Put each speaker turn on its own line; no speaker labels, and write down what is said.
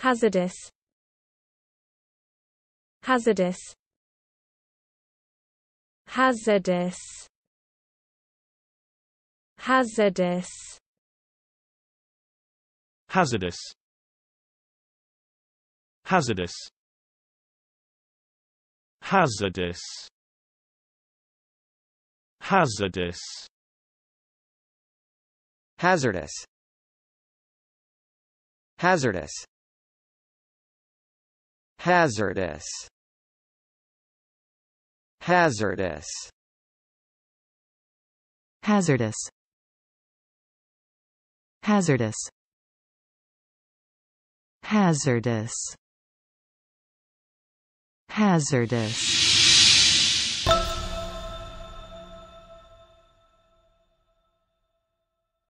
hazardous hazardous hazardous hazardous hazardous hazardous hazardous hazardous hazardous hazardous Hazardous Hazardous Hazardous
Hazardous Hazardous Hazardous